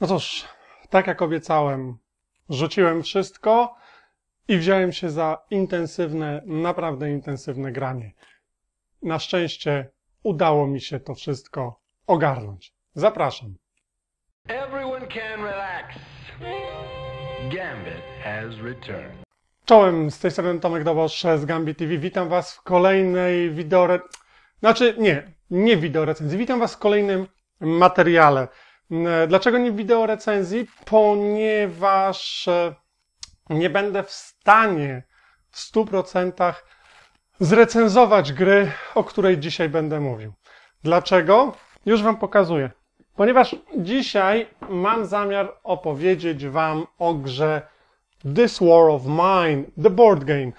No cóż, tak jak obiecałem, rzuciłem wszystko i wziąłem się za intensywne, naprawdę intensywne granie. Na szczęście udało mi się to wszystko ogarnąć. Zapraszam. Everyone can relax. Gambit has returned. Czołem, z tej strony Tomek Dobosz z Gambit TV. Witam Was w kolejnej widore... Znaczy, nie, nie wideo, wideorecenzji. Witam Was w kolejnym materiale. E, dlaczego nie wideo recenzji? Ponieważ e, nie będę w stanie w 100% zrecenzować gry, o której dzisiaj będę mówił. Dlaczego? Już Wam pokazuję. Ponieważ dzisiaj mam zamiar opowiedzieć Wam o grze This War of Mine, The Board Game.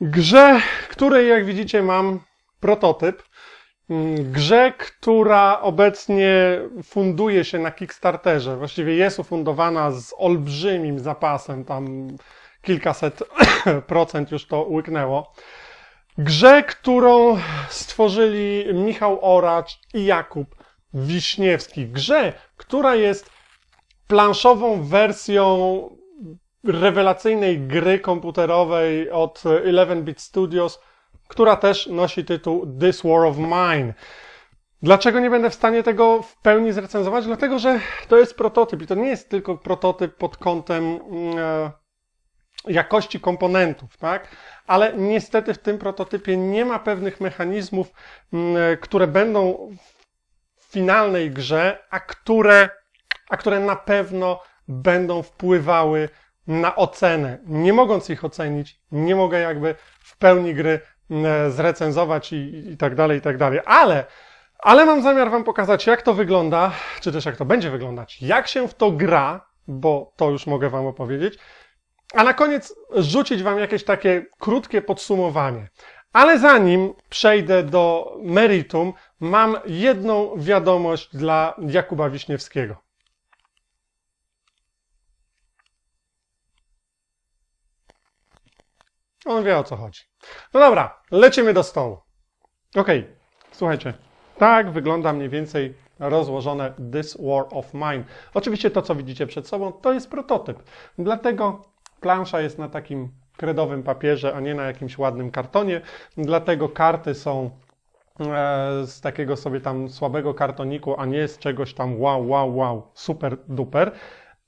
Grze, której jak widzicie mam prototyp. Mm, grze, która obecnie funduje się na Kickstarterze. Właściwie jest ufundowana z olbrzymim zapasem, tam kilkaset procent już to łyknęło. Grze, którą stworzyli Michał Oracz i Jakub Wiśniewski. Grze, która jest planszową wersją rewelacyjnej gry komputerowej od 11-bit Studios, która też nosi tytuł This War of Mine. Dlaczego nie będę w stanie tego w pełni zrecenzować? Dlatego, że to jest prototyp i to nie jest tylko prototyp pod kątem e, jakości komponentów, tak? Ale niestety w tym prototypie nie ma pewnych mechanizmów, które będą w finalnej grze, a które, a które na pewno będą wpływały na ocenę. Nie mogąc ich ocenić, nie mogę jakby w pełni gry E, zrecenzować i, i tak dalej, i tak dalej. Ale, ale mam zamiar Wam pokazać, jak to wygląda, czy też jak to będzie wyglądać, jak się w to gra, bo to już mogę Wam opowiedzieć. A na koniec rzucić Wam jakieś takie krótkie podsumowanie. Ale zanim przejdę do meritum, mam jedną wiadomość dla Jakuba Wiśniewskiego. On no, wie o co chodzi. No dobra, lecimy do stołu. Ok, słuchajcie. Tak wygląda mniej więcej rozłożone This War of Mine. Oczywiście to, co widzicie przed sobą, to jest prototyp. Dlatego plansza jest na takim kredowym papierze, a nie na jakimś ładnym kartonie. Dlatego karty są e, z takiego sobie tam słabego kartoniku, a nie z czegoś tam wow, wow, wow, super duper.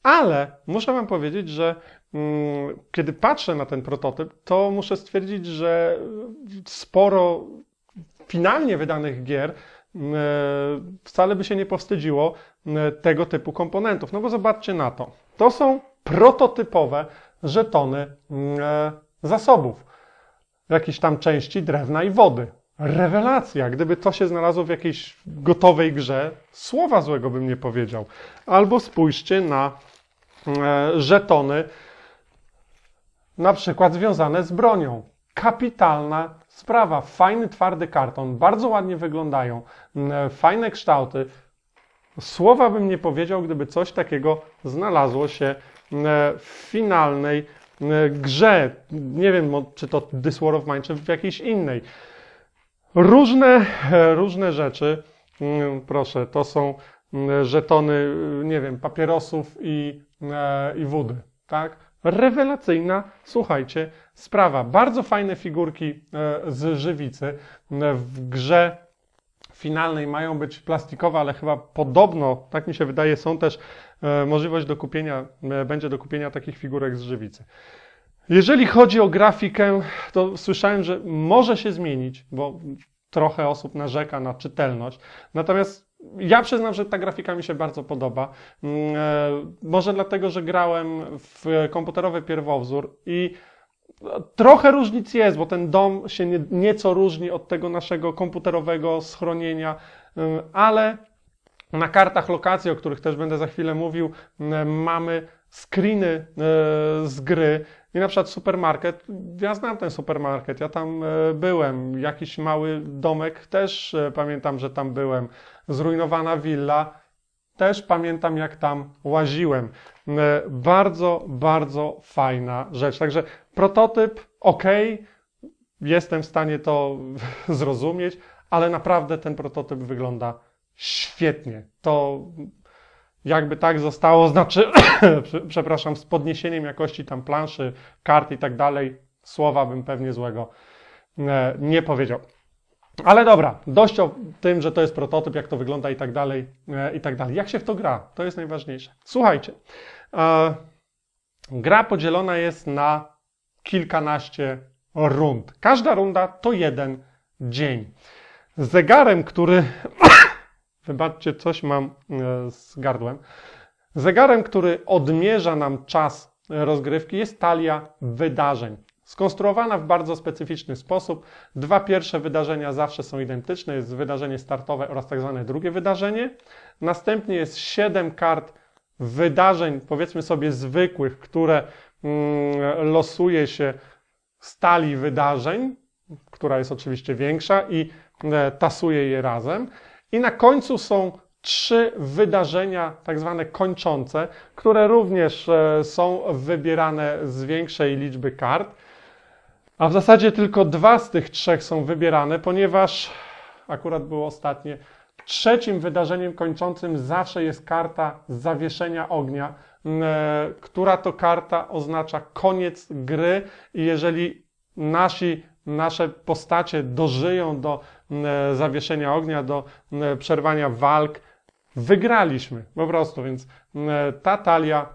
Ale muszę Wam powiedzieć, że Mm, kiedy patrzę na ten prototyp, to muszę stwierdzić, że sporo finalnie wydanych gier e, wcale by się nie powstydziło e, tego typu komponentów. No bo zobaczcie na to. To są prototypowe żetony mm, e, zasobów. Jakiejś tam części drewna i wody. Rewelacja. Gdyby to się znalazło w jakiejś gotowej grze, słowa złego bym nie powiedział. Albo spójrzcie na żetony na przykład związane z bronią. Kapitalna sprawa, fajny twardy karton, bardzo ładnie wyglądają, mm, e, fajne kształty. Słowa bym nie powiedział, gdyby coś takiego znalazło się mm, e, w finalnej mm, e, grze. Nie wiem, czy to This War of Mine, czy w jakiejś innej. Różne, różne rzeczy. Proszę, to są żetony, y, nie wiem, papierosów i, i wody, tak? Rewelacyjna, słuchajcie, sprawa. Bardzo fajne figurki e, z żywicy e, w grze finalnej mają być plastikowe, ale chyba podobno, tak mi się wydaje, są też e, możliwość do kupienia, będzie do kupienia takich figurek z żywicy. Jeżeli chodzi o grafikę, to słyszałem, że może się zmienić, bo trochę osób narzeka na czytelność. Natomiast ja przyznam, że ta grafika mi się bardzo podoba. Mm, e, może dlatego, że grałem w komputerowy pierwowzór i trochę różnic jest, bo ten dom się nieco różni od tego naszego komputerowego schronienia, mm, ale na kartach lokacji, o których też będę za chwilę mówił, mm, mamy screeny e, z gry. I na przykład supermarket, ja znam ten supermarket, ja tam e, byłem. Jakiś mały domek też pamiętam, że tam byłem zrujnowana willa. Też pamiętam, jak tam łaziłem. E, bardzo, bardzo fajna rzecz. Także prototyp, ok, jestem w stanie to zrozumieć, ale naprawdę ten prototyp wygląda świetnie. To jakby tak zostało, znaczy, przepraszam, z podniesieniem jakości tam planszy, kart i tak dalej, słowa bym pewnie złego e, nie powiedział. Ale dobra, dość o tym, że to jest prototyp, jak to wygląda i tak dalej, e, i tak dalej. Jak się w to gra? To jest najważniejsze. Słuchajcie, e, gra podzielona jest na kilkanaście rund. Każda runda to jeden dzień. Zegarem, który... Wybaczcie, coś mam e, z gardłem. Zegarem, który odmierza nam czas rozgrywki jest talia wydarzeń. Skonstruowana w bardzo specyficzny sposób. Dwa pierwsze wydarzenia zawsze są identyczne. Jest wydarzenie startowe oraz tak zwane drugie wydarzenie. Następnie jest siedem kart wydarzeń, powiedzmy sobie zwykłych, które mm, losuje się z talii wydarzeń, która jest oczywiście większa i e, tasuje je razem. I na końcu są trzy wydarzenia, tak zwane kończące, które również e, są wybierane z większej liczby kart. A w zasadzie tylko dwa z tych trzech są wybierane, ponieważ akurat było ostatnie. Trzecim wydarzeniem kończącym zawsze jest karta zawieszenia ognia, mm, e, która to karta oznacza koniec gry i jeżeli nasi, nasze postacie dożyją do mm, e, zawieszenia ognia, do mm, e, przerwania walk, wygraliśmy po prostu, więc ta talia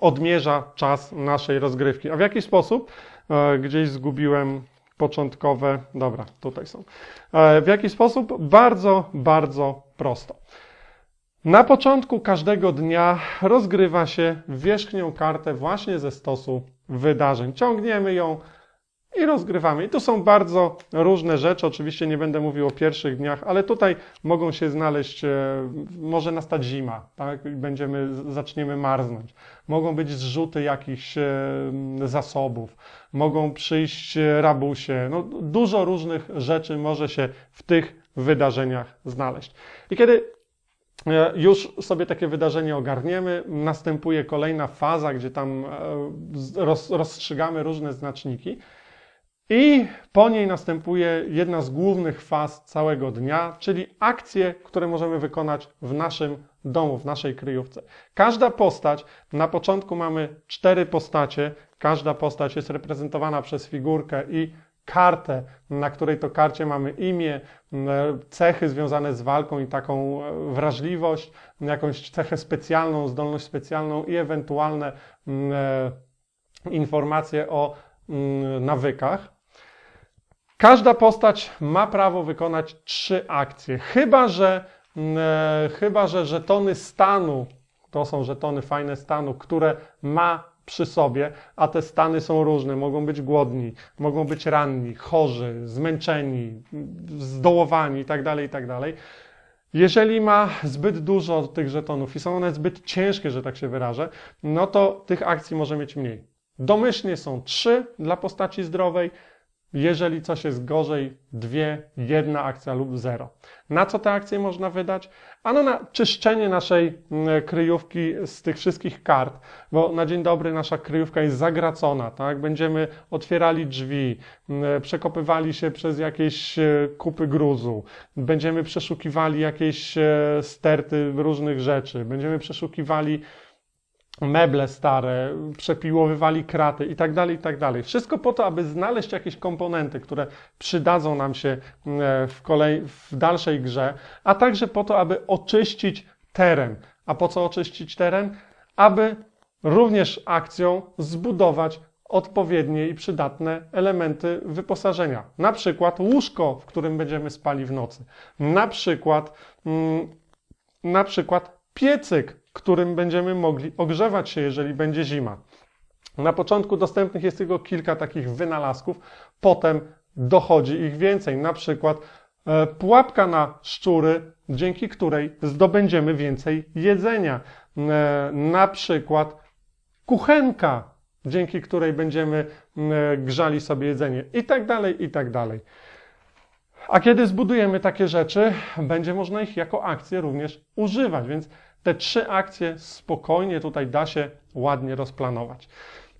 odmierza czas naszej rozgrywki. A w jaki sposób? E, gdzieś zgubiłem początkowe, dobra, tutaj są. E, w jaki sposób? Bardzo, bardzo prosto. Na początku każdego dnia rozgrywa się wierzchnią kartę właśnie ze stosu wydarzeń. Ciągniemy ją i rozgrywamy. I tu są bardzo różne rzeczy. Oczywiście nie będę mówił o pierwszych dniach, ale tutaj mogą się znaleźć, e, może nastać zima, tak? będziemy, zaczniemy marznąć. Mogą być zrzuty jakichś e, zasobów, mogą przyjść e, rabusie. No, dużo różnych rzeczy może się w tych wydarzeniach znaleźć. I kiedy już sobie takie wydarzenie ogarniemy. Następuje kolejna faza, gdzie tam rozstrzygamy różne znaczniki. I po niej następuje jedna z głównych faz całego dnia, czyli akcje, które możemy wykonać w naszym domu, w naszej kryjówce. Każda postać, na początku mamy cztery postacie, każda postać jest reprezentowana przez figurkę i kartę, na której to karcie mamy imię, cechy związane z walką i taką e, wrażliwość, jakąś cechę specjalną, zdolność specjalną i ewentualne e, informacje o nawykach. Każda postać ma prawo wykonać trzy akcje, chyba że, mm, e, chyba że żetony stanu, to są żetony fajne stanu, które ma przy sobie, a te stany są różne. Mogą być głodni, mogą być ranni, chorzy, zmęczeni, zdołowani itd. Tak itd. Tak Jeżeli ma zbyt dużo tych żetonów i są one zbyt ciężkie, że tak się wyrażę, no to tych akcji może mieć mniej. Domyślnie są trzy dla postaci zdrowej, jeżeli coś jest gorzej, dwie, jedna akcja lub zero. Na co te akcje można wydać? Ano na czyszczenie naszej mm, kryjówki z tych wszystkich kart, bo na dzień dobry nasza kryjówka jest zagracona, tak? Będziemy otwierali drzwi, mm, przekopywali się przez jakieś e, kupy gruzu, będziemy przeszukiwali jakieś e, sterty różnych rzeczy, będziemy przeszukiwali meble stare, przepiłowywali kraty i tak dalej, i tak dalej. Wszystko po to, aby znaleźć jakieś komponenty, które przydadzą nam się mm, e, w, kolej, w dalszej grze, a także po to, aby oczyścić teren. A po co oczyścić teren? Aby również akcją zbudować odpowiednie i przydatne elementy wyposażenia. Na przykład łóżko, w którym będziemy spali w nocy. Na przykład, mm, na przykład piecyk, którym będziemy mogli ogrzewać się, jeżeli będzie zima. Na początku dostępnych jest tylko kilka takich wynalazków, potem dochodzi ich więcej, na przykład e, pułapka na szczury, dzięki której zdobędziemy więcej jedzenia, e, na przykład kuchenka, dzięki której będziemy e, grzali sobie jedzenie i tak dalej, i tak dalej. A kiedy zbudujemy takie rzeczy, będzie można ich jako akcję również używać, więc te trzy akcje spokojnie tutaj da się ładnie rozplanować.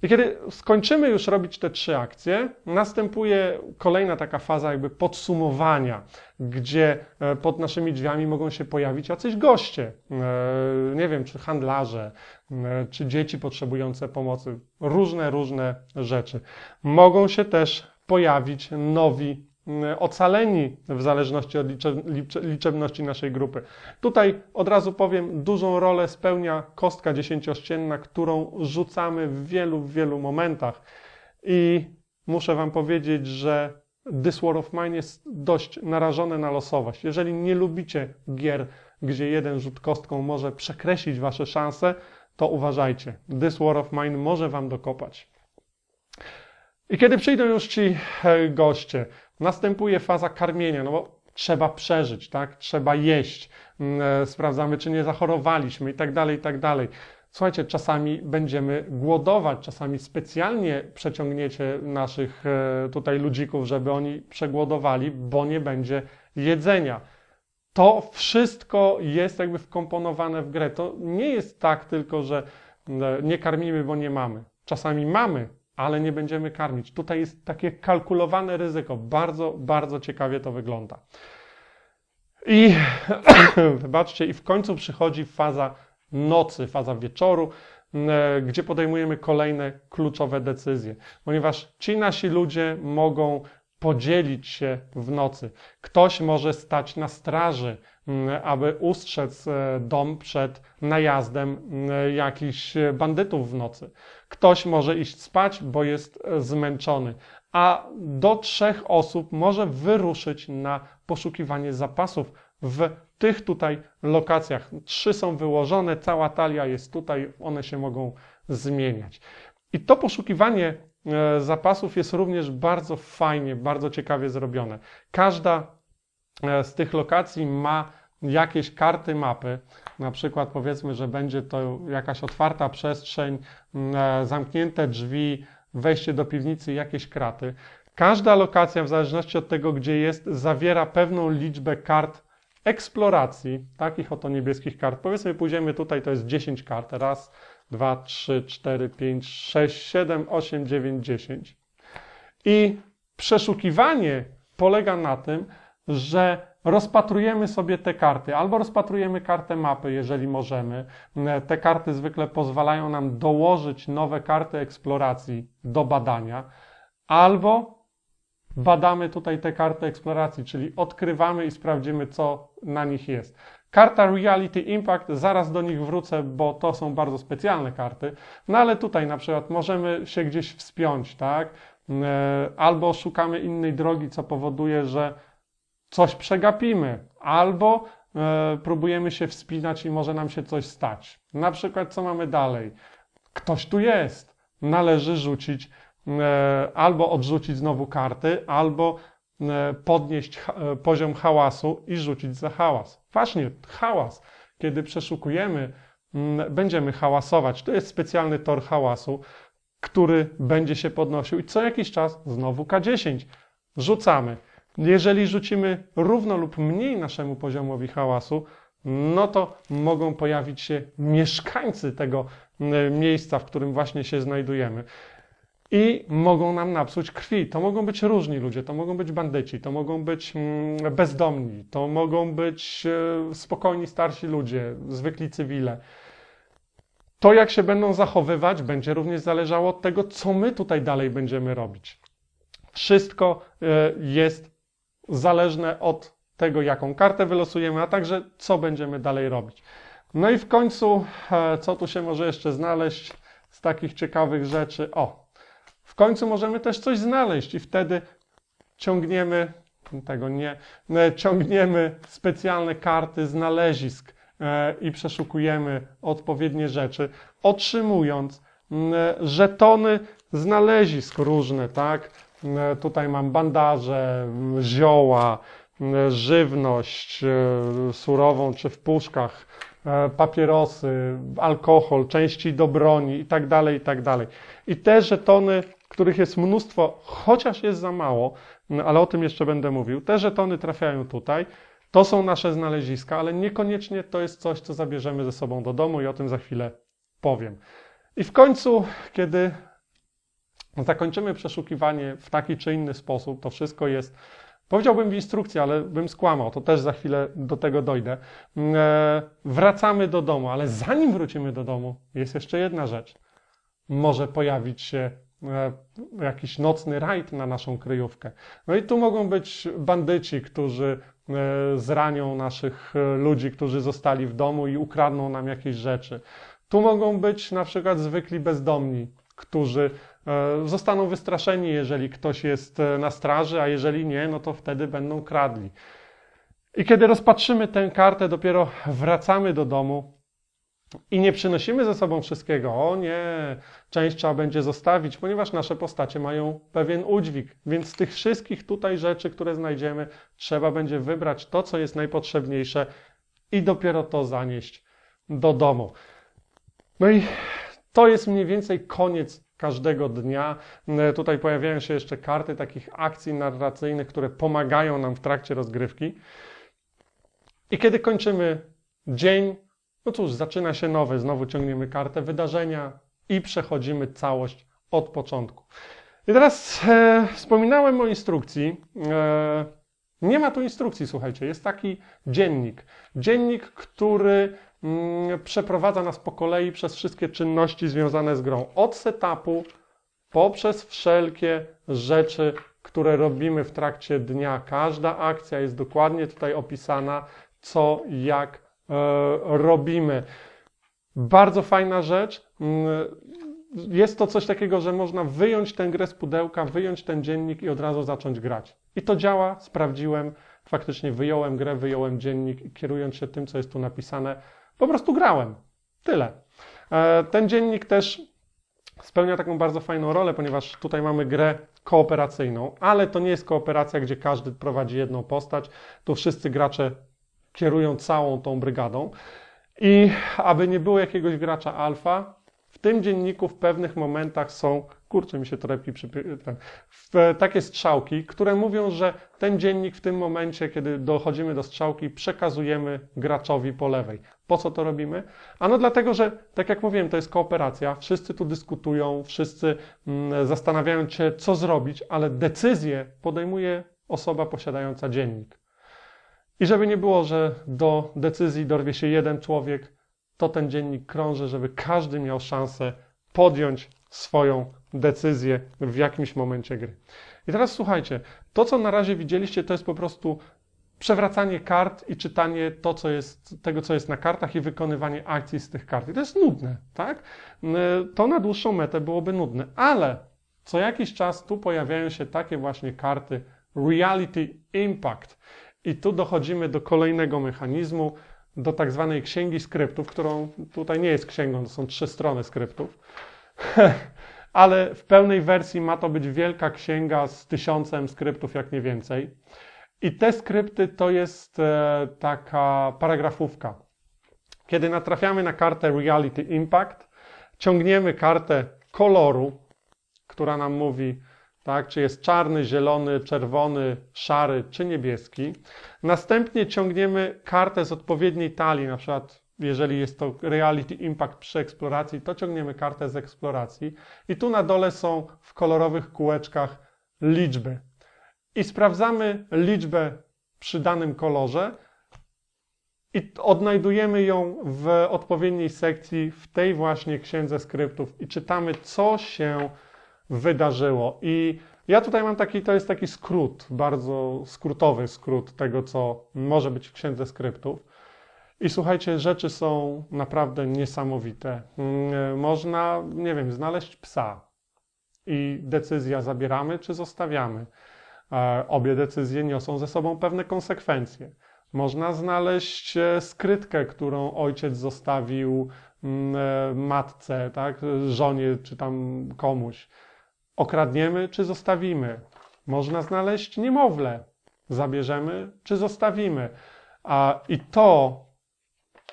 I kiedy skończymy już robić te trzy akcje, następuje kolejna taka faza jakby podsumowania, gdzie e, pod naszymi drzwiami mogą się pojawić jacyś goście, e, nie wiem, czy handlarze, e, czy dzieci potrzebujące pomocy, różne, różne rzeczy. Mogą się też pojawić nowi Mm, ocaleni w zależności od liczebności naszej grupy. Tutaj od razu powiem, dużą rolę spełnia kostka dziesięciościenna, którą rzucamy w wielu, wielu momentach. I muszę Wam powiedzieć, że This War of Mine jest dość narażone na losowość. Jeżeli nie lubicie gier, gdzie jeden rzut kostką może przekreślić Wasze szanse, to uważajcie. This War of Mine może Wam dokopać. I kiedy przyjdą już ci e, goście, Następuje faza karmienia, no bo trzeba przeżyć, tak? Trzeba jeść, mm, e, sprawdzamy, czy nie zachorowaliśmy i tak dalej, i tak dalej. Słuchajcie, czasami będziemy głodować, czasami specjalnie przeciągniecie naszych e, tutaj ludzików, żeby oni przegłodowali, bo nie będzie jedzenia. To wszystko jest jakby wkomponowane w grę. To nie jest tak tylko, że mm, e, nie karmimy, bo nie mamy. Czasami mamy, ale nie będziemy karmić. Tutaj jest takie kalkulowane ryzyko. Bardzo, bardzo ciekawie to wygląda. I wybaczcie, i w końcu przychodzi faza nocy, faza wieczoru, e, gdzie podejmujemy kolejne kluczowe decyzje, ponieważ ci nasi ludzie mogą podzielić się w nocy. Ktoś może stać na straży Mm, aby ustrzec e, dom przed najazdem mm, jakichś bandytów w nocy. Ktoś może iść spać, bo jest zmęczony, a do trzech osób może wyruszyć na poszukiwanie zapasów w tych tutaj lokacjach. Trzy są wyłożone, cała talia jest tutaj, one się mogą zmieniać. I to poszukiwanie e, zapasów jest również bardzo fajnie, bardzo ciekawie zrobione. Każda E, z tych lokacji ma jakieś karty mapy, na przykład powiedzmy, że będzie to jakaś otwarta przestrzeń, e, zamknięte drzwi, wejście do piwnicy, jakieś kraty. Każda lokacja, w zależności od tego, gdzie jest, zawiera pewną liczbę kart eksploracji, takich oto niebieskich kart. Powiedzmy, pójdziemy tutaj, to jest 10 kart. Raz, dwa, trzy, cztery, pięć, sześć, siedem, osiem, dziewięć, dziesięć. I przeszukiwanie polega na tym, że rozpatrujemy sobie te karty, albo rozpatrujemy kartę mapy, jeżeli możemy. Te karty zwykle pozwalają nam dołożyć nowe karty eksploracji do badania, albo badamy tutaj te karty eksploracji, czyli odkrywamy i sprawdzimy, co na nich jest. Karta Reality Impact, zaraz do nich wrócę, bo to są bardzo specjalne karty. No ale tutaj na przykład możemy się gdzieś wspiąć, tak? E, albo szukamy innej drogi, co powoduje, że coś przegapimy, albo y, próbujemy się wspinać i może nam się coś stać. Na przykład, co mamy dalej? Ktoś tu jest, należy rzucić, y, albo odrzucić znowu karty, albo y, podnieść ha poziom hałasu i rzucić za hałas. Właśnie, hałas. Kiedy przeszukujemy, będziemy hałasować. To jest specjalny tor hałasu, który będzie się podnosił i co jakiś czas znowu K10. Rzucamy. Jeżeli rzucimy równo lub mniej naszemu poziomowi hałasu, no to mogą pojawić się mieszkańcy tego miejsca, w którym właśnie się znajdujemy. I mogą nam napsuć krwi. To mogą być różni ludzie, to mogą być bandyci, to mogą być bezdomni, to mogą być e, spokojni starsi ludzie, zwykli cywile. To, jak się będą zachowywać, będzie również zależało od tego, co my tutaj dalej będziemy robić. Wszystko e, jest zależne od tego, jaką kartę wylosujemy, a także co będziemy dalej robić. No i w końcu, e, co tu się może jeszcze znaleźć z takich ciekawych rzeczy? O, w końcu możemy też coś znaleźć i wtedy ciągniemy, tego nie, e, ciągniemy specjalne karty znalezisk e, i przeszukujemy odpowiednie rzeczy, otrzymując żetony znalezisk różne, tak? E, tutaj mam bandaże, zioła, żywność e, surową czy w puszkach, e, papierosy, alkohol, części do broni itd., tak itd. Tak I te żetony, których jest mnóstwo, chociaż jest za mało, ale o tym jeszcze będę mówił, te żetony trafiają tutaj. To są nasze znaleziska, ale niekoniecznie to jest coś, co zabierzemy ze sobą do domu i o tym za chwilę powiem. I w końcu, kiedy zakończymy no tak, przeszukiwanie w taki czy inny sposób. To wszystko jest Powiedziałbym w instrukcji, ale bym skłamał, to też za chwilę do tego dojdę. Mm, e, wracamy do domu, ale zanim wrócimy do domu, jest jeszcze jedna rzecz. Może pojawić się e, jakiś nocny rajd na naszą kryjówkę. No i tu mogą być bandyci, którzy e, zranią naszych ludzi, którzy zostali w domu i ukradną nam jakieś rzeczy. Tu mogą być na przykład zwykli bezdomni, którzy E, zostaną wystraszeni, jeżeli ktoś jest e, na straży, a jeżeli nie, no to wtedy będą kradli. I kiedy rozpatrzymy tę kartę, dopiero wracamy do domu i nie przynosimy ze sobą wszystkiego. O nie, część trzeba będzie zostawić, ponieważ nasze postacie mają pewien udźwig. Więc z tych wszystkich tutaj rzeczy, które znajdziemy, trzeba będzie wybrać to, co jest najpotrzebniejsze i dopiero to zanieść do domu. No i to jest mniej więcej koniec każdego dnia. Tutaj pojawiają się jeszcze karty takich akcji narracyjnych, które pomagają nam w trakcie rozgrywki. I kiedy kończymy dzień, no cóż, zaczyna się nowy, znowu ciągniemy kartę wydarzenia i przechodzimy całość od początku. I teraz e, wspominałem o instrukcji. E, nie ma tu instrukcji, słuchajcie, jest taki dziennik. Dziennik, który Mm, przeprowadza nas po kolei przez wszystkie czynności związane z grą. Od setupu poprzez wszelkie rzeczy, które robimy w trakcie dnia. Każda akcja jest dokładnie tutaj opisana, co, jak e, robimy. Bardzo fajna rzecz. Mm, jest to coś takiego, że można wyjąć tę grę z pudełka, wyjąć ten dziennik i od razu zacząć grać. I to działa, sprawdziłem. Faktycznie wyjąłem grę, wyjąłem dziennik i kierując się tym, co jest tu napisane, po prostu grałem. Tyle. E, ten dziennik też spełnia taką bardzo fajną rolę, ponieważ tutaj mamy grę kooperacyjną, ale to nie jest kooperacja, gdzie każdy prowadzi jedną postać. Tu wszyscy gracze kierują całą tą brygadą. I aby nie było jakiegoś gracza alfa, w tym dzienniku w pewnych momentach są kurczę mi się torebki przypy... w takie strzałki, które mówią, że ten dziennik w tym momencie, kiedy dochodzimy do strzałki, przekazujemy graczowi po lewej. Po co to robimy? Ano dlatego, że tak jak mówiłem, to jest kooperacja, wszyscy tu dyskutują, wszyscy mm, zastanawiają się, co zrobić, ale decyzję podejmuje osoba posiadająca dziennik. I żeby nie było, że do decyzji dorwie się jeden człowiek, to ten dziennik krąży, żeby każdy miał szansę podjąć swoją decyzję w jakimś momencie gry. I teraz słuchajcie, to co na razie widzieliście, to jest po prostu przewracanie kart i czytanie to, co jest, tego, co jest na kartach i wykonywanie akcji z tych kart. I to jest nudne, tak? To na dłuższą metę byłoby nudne, ale co jakiś czas tu pojawiają się takie właśnie karty Reality Impact. I tu dochodzimy do kolejnego mechanizmu, do tak zwanej księgi skryptów, którą tutaj nie jest księgą, to są trzy strony skryptów. ale w pełnej wersji ma to być wielka księga z tysiącem skryptów, jak nie więcej. I te skrypty to jest e, taka paragrafówka. Kiedy natrafiamy na kartę Reality Impact, ciągniemy kartę koloru, która nam mówi, tak, czy jest czarny, zielony, czerwony, szary czy niebieski. Następnie ciągniemy kartę z odpowiedniej talii, na przykład jeżeli jest to reality impact przy eksploracji, to ciągniemy kartę z eksploracji i tu na dole są w kolorowych kółeczkach liczby. I sprawdzamy liczbę przy danym kolorze i odnajdujemy ją w odpowiedniej sekcji w tej właśnie księdze skryptów i czytamy, co się wydarzyło. I ja tutaj mam taki, to jest taki skrót, bardzo skrótowy skrót tego, co może być w księdze skryptów. I słuchajcie, rzeczy są naprawdę niesamowite. Mm, e, można, nie wiem, znaleźć psa i decyzja zabieramy czy zostawiamy. E, obie decyzje niosą ze sobą pewne konsekwencje. Można znaleźć e, skrytkę, którą ojciec zostawił mm, matce, tak, żonie czy tam komuś. Okradniemy czy zostawimy? Można znaleźć niemowlę. Zabierzemy czy zostawimy? A, I to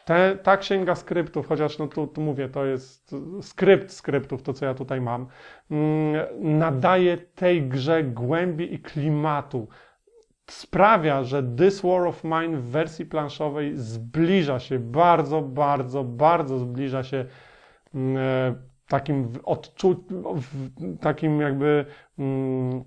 te, ta księga skryptów, chociaż no tu, tu mówię, to jest skrypt skryptów, to co ja tutaj mam, mm, nadaje tej grze głębi i klimatu sprawia, że This War of Mine w wersji planszowej zbliża się, bardzo, bardzo, bardzo zbliża się mm, e, takim odczu... takim jakby mm,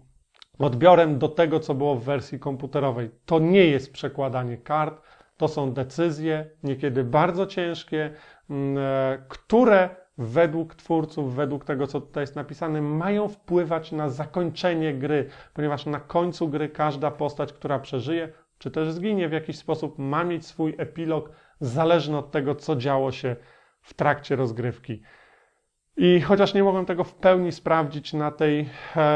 odbiorem do tego, co było w wersji komputerowej. To nie jest przekładanie kart, to są decyzje, niekiedy bardzo ciężkie, mm, e, które według twórców, według tego, co tutaj jest napisane, mają wpływać na zakończenie gry, ponieważ na końcu gry każda postać, która przeżyje, czy też zginie w jakiś sposób, ma mieć swój epilog, zależny od tego, co działo się w trakcie rozgrywki. I chociaż nie mogłem tego w pełni sprawdzić na tej e,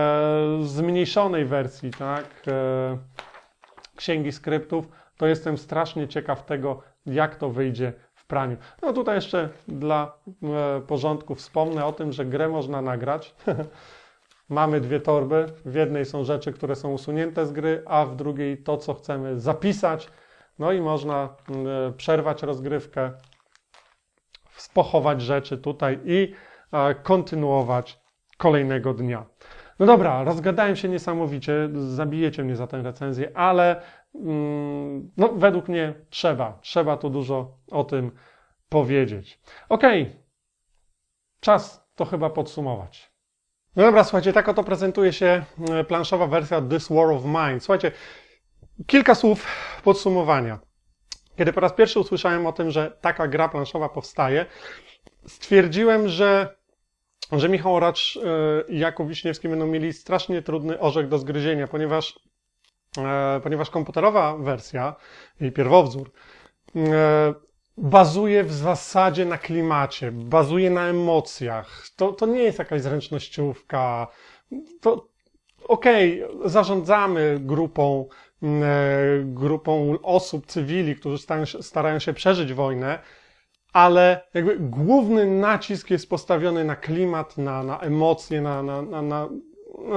zmniejszonej wersji, tak, e, księgi skryptów, to jestem strasznie ciekaw tego, jak to wyjdzie w praniu. No tutaj jeszcze dla e, porządku wspomnę o tym, że grę można nagrać. Mamy dwie torby. W jednej są rzeczy, które są usunięte z gry, a w drugiej to, co chcemy zapisać. No i można e, przerwać rozgrywkę, spochować rzeczy tutaj i e, kontynuować kolejnego dnia. No dobra, rozgadałem się niesamowicie, zabijecie mnie za tę recenzję, ale Mm, no, według mnie trzeba. Trzeba tu dużo o tym powiedzieć. Ok, czas to chyba podsumować. No dobra, słuchajcie, tak oto prezentuje się e, planszowa wersja This War of Mine. Słuchajcie, kilka słów podsumowania. Kiedy po raz pierwszy usłyszałem o tym, że taka gra planszowa powstaje, stwierdziłem, że, że Michał Racz i e, Jakub Wiśniewski będą mieli strasznie trudny orzech do zgryzienia, ponieważ E, ponieważ komputerowa wersja, i pierwowzór, e, bazuje w zasadzie na klimacie, bazuje na emocjach. To, to nie jest jakaś zręcznościówka. To okej, okay, zarządzamy grupą, e, grupą osób, cywili, którzy starają się przeżyć wojnę, ale jakby główny nacisk jest postawiony na klimat, na, na emocje, na, na, na, na,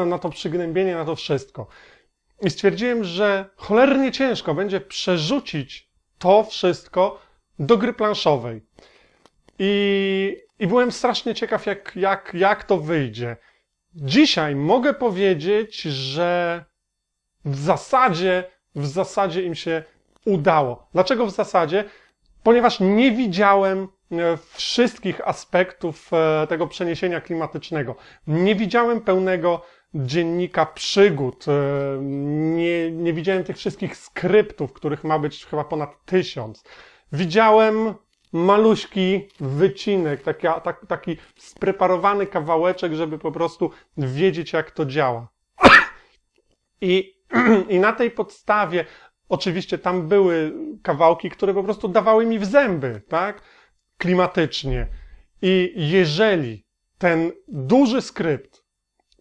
na to przygnębienie, na to wszystko. I stwierdziłem, że cholernie ciężko będzie przerzucić to wszystko do gry planszowej. I, i byłem strasznie ciekaw, jak, jak, jak to wyjdzie. Dzisiaj mogę powiedzieć, że w zasadzie, w zasadzie im się udało. Dlaczego w zasadzie? Ponieważ nie widziałem e, wszystkich aspektów e, tego przeniesienia klimatycznego. Nie widziałem pełnego dziennika przygód. E, nie, nie widziałem tych wszystkich skryptów, których ma być chyba ponad tysiąc. Widziałem maluśki wycinek, taki, tak, taki spreparowany kawałeczek, żeby po prostu wiedzieć, jak to działa. I, I na tej podstawie, oczywiście tam były kawałki, które po prostu dawały mi w zęby, tak? Klimatycznie. I jeżeli ten duży skrypt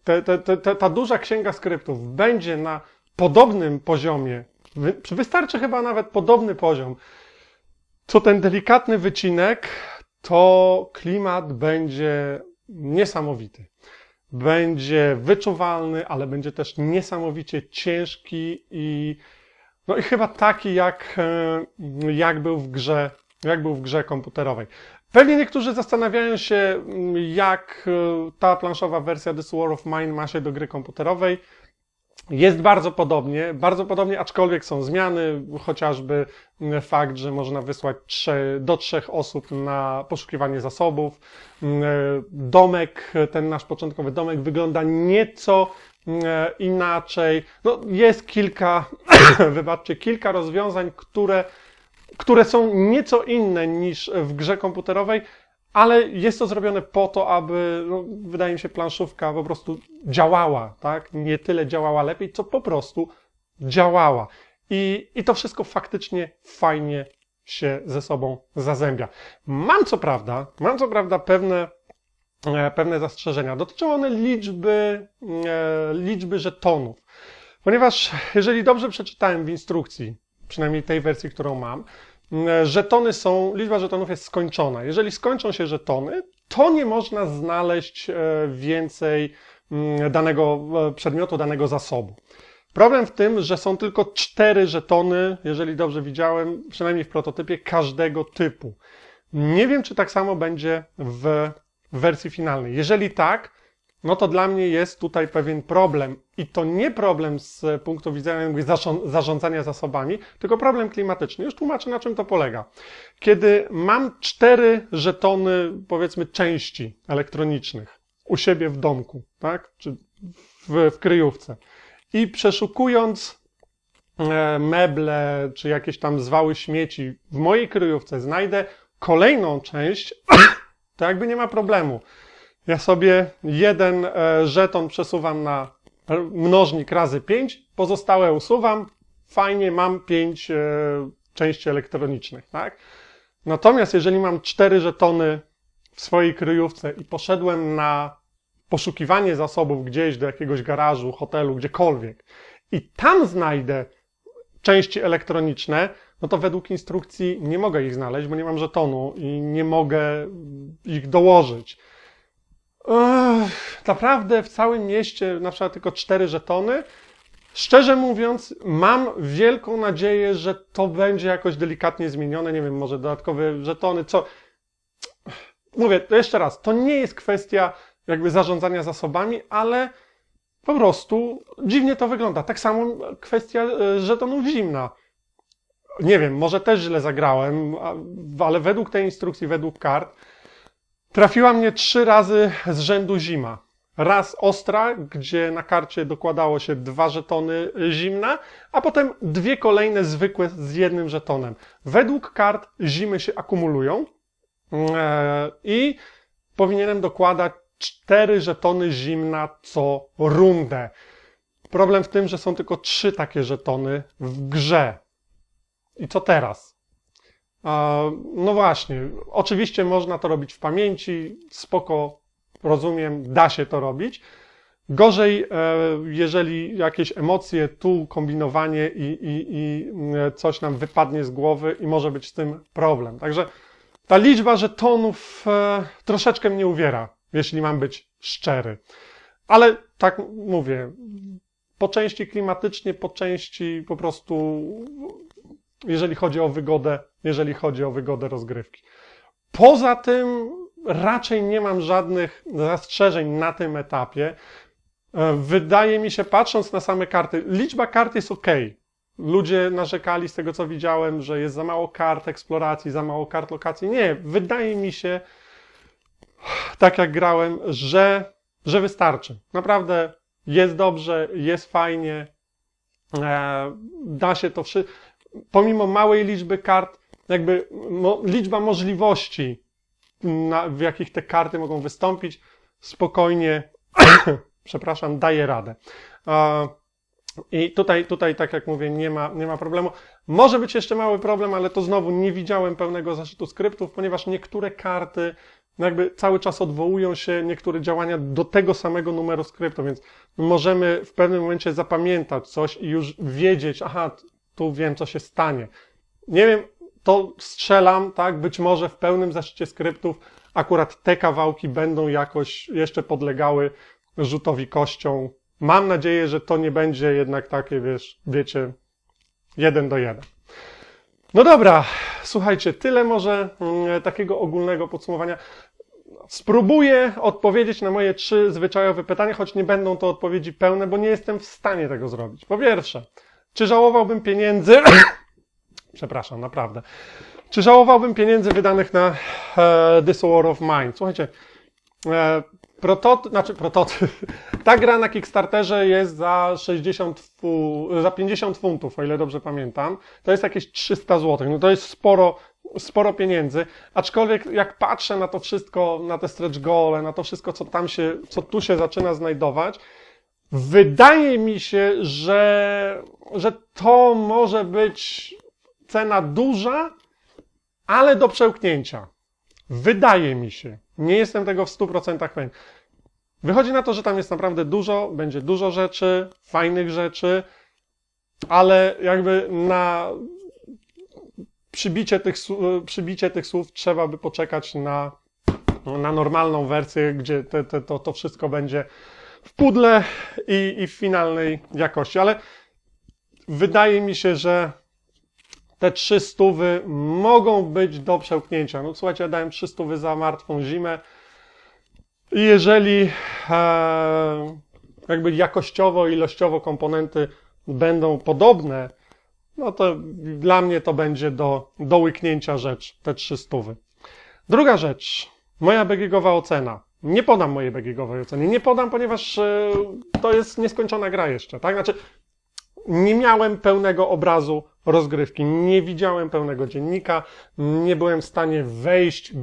te, te, te, ta duża księga skryptów będzie na podobnym poziomie, wystarczy chyba nawet podobny poziom, co ten delikatny wycinek, to klimat będzie niesamowity. Będzie wyczuwalny, ale będzie też niesamowicie ciężki i, no i chyba taki, jak, e, jak był w grze, jak był w grze komputerowej. Pewnie niektórzy zastanawiają się, mm, jak e, ta planszowa wersja The War of Mine ma się do gry komputerowej. Jest bardzo podobnie, bardzo podobnie, aczkolwiek są zmiany, chociażby mm, fakt, że można wysłać trzy, do trzech osób na poszukiwanie zasobów. Mm, e, domek, ten nasz początkowy domek wygląda nieco e, inaczej. No, jest kilka, wybaczcie, kilka rozwiązań, które które są nieco inne niż w grze komputerowej, ale jest to zrobione po to, aby, no, wydaje mi się, planszówka po prostu działała, tak? Nie tyle działała lepiej, co po prostu działała. I, i to wszystko faktycznie fajnie się ze sobą zazębia. Mam co prawda, mam co prawda pewne, e, pewne zastrzeżenia. Dotyczą one liczby, e, liczby żetonów. Ponieważ, jeżeli dobrze przeczytałem w instrukcji, przynajmniej tej wersji, którą mam, mm, żetony są, liczba żetonów jest skończona. Jeżeli skończą się żetony, to nie można znaleźć e, więcej mm, danego e, przedmiotu, danego zasobu. Problem w tym, że są tylko cztery żetony, jeżeli dobrze widziałem, przynajmniej w prototypie, każdego typu. Nie wiem, czy tak samo będzie w wersji finalnej. Jeżeli tak, no to dla mnie jest tutaj pewien problem. I to nie problem z punktu widzenia zarządzania zasobami, tylko problem klimatyczny. Już tłumaczę, na czym to polega. Kiedy mam cztery żetony, powiedzmy, części elektronicznych u siebie w domku, tak? Czy w, w kryjówce. I przeszukując e, meble, czy jakieś tam zwały śmieci w mojej kryjówce, znajdę kolejną część, to jakby nie ma problemu. Ja sobie jeden e, żeton przesuwam na mnożnik razy 5, pozostałe usuwam. Fajnie, mam 5 e, części elektronicznych, tak? Natomiast jeżeli mam 4 żetony w swojej kryjówce i poszedłem na poszukiwanie zasobów gdzieś do jakiegoś garażu, hotelu, gdziekolwiek i tam znajdę części elektroniczne, no to według instrukcji nie mogę ich znaleźć, bo nie mam żetonu i nie mogę ich dołożyć. Ech, naprawdę w całym mieście na przykład tylko cztery żetony. Szczerze mówiąc, mam wielką nadzieję, że to będzie jakoś delikatnie zmienione. Nie wiem, może dodatkowe żetony, co. Mówię to jeszcze raz, to nie jest kwestia jakby zarządzania zasobami, ale po prostu dziwnie to wygląda. Tak samo kwestia e, żetonów zimna. Nie wiem, może też źle zagrałem, ale według tej instrukcji, według kart, Trafiła mnie trzy razy z rzędu zima. Raz ostra, gdzie na karcie dokładało się dwa żetony zimna, a potem dwie kolejne zwykłe z jednym żetonem. Według kart zimy się akumulują mm, e, i powinienem dokładać cztery żetony zimna co rundę. Problem w tym, że są tylko trzy takie żetony w grze. I co teraz? No właśnie, oczywiście można to robić w pamięci, spoko, rozumiem, da się to robić. Gorzej, e, jeżeli jakieś emocje, tu kombinowanie i, i, i e, coś nam wypadnie z głowy i może być z tym problem. Także ta liczba żetonów e, troszeczkę mnie uwiera, jeśli mam być szczery. Ale tak mówię, po części klimatycznie, po części po prostu, jeżeli chodzi o wygodę, jeżeli chodzi o wygodę rozgrywki. Poza tym raczej nie mam żadnych zastrzeżeń na tym etapie. E, wydaje mi się, patrząc na same karty, liczba kart jest ok. Ludzie narzekali z tego, co widziałem, że jest za mało kart eksploracji, za mało kart lokacji. Nie, wydaje mi się, tak jak grałem, że, że wystarczy. Naprawdę jest dobrze, jest fajnie, e, da się to wszystko. Pomimo małej liczby kart, jakby mo, liczba możliwości, na, w jakich te karty mogą wystąpić, spokojnie, przepraszam, daje radę. A, I tutaj, tutaj, tak jak mówię, nie ma, nie ma problemu. Może być jeszcze mały problem, ale to znowu nie widziałem pełnego zeszytu skryptów, ponieważ niektóre karty jakby cały czas odwołują się niektóre działania do tego samego numeru skryptu, więc możemy w pewnym momencie zapamiętać coś i już wiedzieć, aha, tu wiem, co się stanie. Nie wiem, to strzelam, tak, być może w pełnym zaszczycie skryptów akurat te kawałki będą jakoś jeszcze podlegały rzutowi kością. Mam nadzieję, że to nie będzie jednak takie, wiesz, wiecie, jeden do jeden. No dobra, słuchajcie, tyle może mm, takiego ogólnego podsumowania. Spróbuję odpowiedzieć na moje trzy zwyczajowe pytania, choć nie będą to odpowiedzi pełne, bo nie jestem w stanie tego zrobić. Po pierwsze, czy żałowałbym pieniędzy Przepraszam, naprawdę. Czy żałowałbym pieniędzy wydanych na e, This War of Mine? Słuchajcie, e, prototyp, znaczy prototyp. Ta gra na Kickstarterze jest za 60 fu, za 50 funtów, o ile dobrze pamiętam. To jest jakieś 300 zł. No to jest sporo, sporo pieniędzy. Aczkolwiek jak patrzę na to wszystko, na te stretch gole, na to wszystko, co tam się, co tu się zaczyna znajdować, wydaje mi się, że, że to może być cena duża, ale do przełknięcia. Wydaje mi się. Nie jestem tego w 100% pewien. Wychodzi na to, że tam jest naprawdę dużo, będzie dużo rzeczy, fajnych rzeczy, ale jakby na przybicie tych, przybicie tych słów trzeba by poczekać na, na normalną wersję, gdzie te, te, to, to wszystko będzie w pudle i, i w finalnej jakości. Ale wydaje mi się, że te trzy stówy mogą być do przełknięcia. No słuchajcie, ja dałem trzy stówy za martwą zimę. I jeżeli e, jakby jakościowo, ilościowo komponenty będą podobne, no to dla mnie to będzie do, do łyknięcia rzecz, te trzy stówy. Druga rzecz, moja BGGowa ocena. Nie podam mojej BGGowej oceny, nie podam, ponieważ e, to jest nieskończona gra jeszcze, tak? Znaczy, nie miałem pełnego obrazu rozgrywki, nie widziałem pełnego dziennika, nie byłem w stanie wejść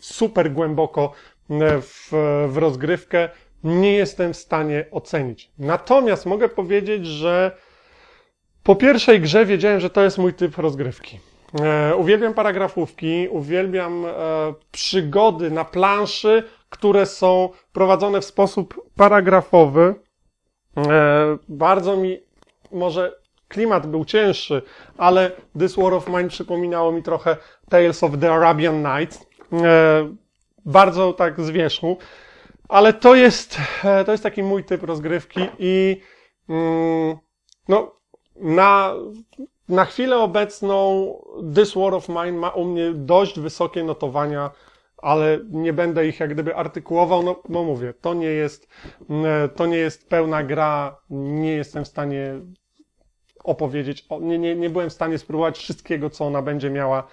super głęboko e, w, w rozgrywkę, nie jestem w stanie ocenić. Natomiast mogę powiedzieć, że po pierwszej grze wiedziałem, że to jest mój typ rozgrywki. E, uwielbiam paragrafówki, uwielbiam e, przygody na planszy, które są prowadzone w sposób paragrafowy. Bardzo mi może klimat był cięższy, ale This War of Mine przypominało mi trochę Tales of the Arabian Nights. E, bardzo tak z wierzchu. Ale to jest, e, to jest taki mój typ rozgrywki i mm, no, na, na chwilę obecną This War of Mine ma u mnie dość wysokie notowania ale nie będę ich jak gdyby artykułował. No, no mówię, to nie, jest, mm, e, to nie jest pełna gra, nie jestem w stanie opowiedzieć, nie, nie, nie byłem w stanie spróbować wszystkiego, co ona będzie miała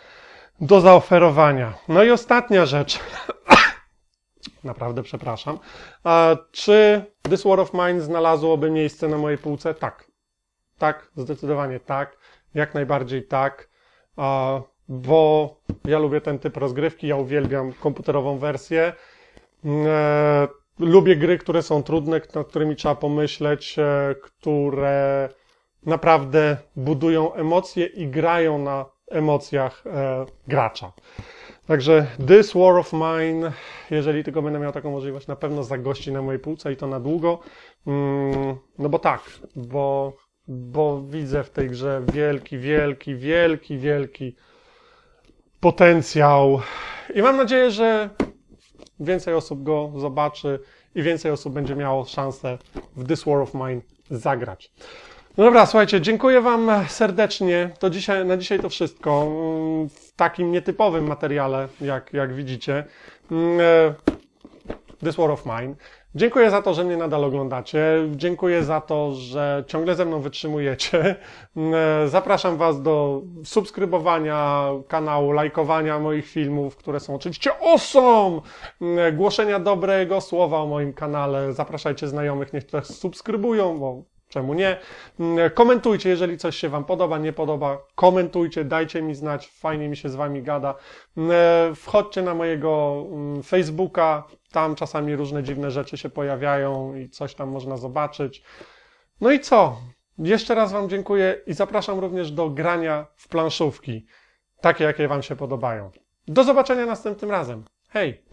do zaoferowania. No i ostatnia rzecz. Naprawdę przepraszam. czy This War of Mine znalazłoby miejsce na mojej półce? Tak. Tak, zdecydowanie tak. Jak najbardziej tak bo ja lubię ten typ rozgrywki, ja uwielbiam komputerową wersję. Mm, e, lubię gry, które są trudne, nad którymi trzeba pomyśleć, e, które naprawdę budują emocje i grają na emocjach e, gracza. Także This War of Mine, jeżeli tylko będę miał taką możliwość, na pewno zagości na mojej półce i to na długo. Mm, no bo tak, bo, bo widzę w tej grze wielki, wielki, wielki, wielki potencjał. I mam nadzieję, że więcej osób go zobaczy i więcej osób będzie miało szansę w This War of Mine zagrać. No dobra, słuchajcie, dziękuję Wam serdecznie. To dzisiaj, na dzisiaj to wszystko. W takim nietypowym materiale, jak, jak widzicie. Mm, e, This War of Mine. Dziękuję za to, że mnie nadal oglądacie. Dziękuję za to, że ciągle ze mną wytrzymujecie. Zapraszam Was do subskrybowania kanału, lajkowania moich filmów, które są oczywiście awesome! Głoszenia dobrego słowa o moim kanale. Zapraszajcie znajomych, niech też subskrybują, bo czemu nie. Komentujcie, jeżeli coś się Wam podoba, nie podoba. Komentujcie, dajcie mi znać, fajnie mi się z Wami gada. Wchodźcie na mojego mm, Facebooka, tam czasami różne dziwne rzeczy się pojawiają i coś tam można zobaczyć. No i co? Jeszcze raz Wam dziękuję i zapraszam również do grania w planszówki, takie jakie Wam się podobają. Do zobaczenia następnym razem. Hej!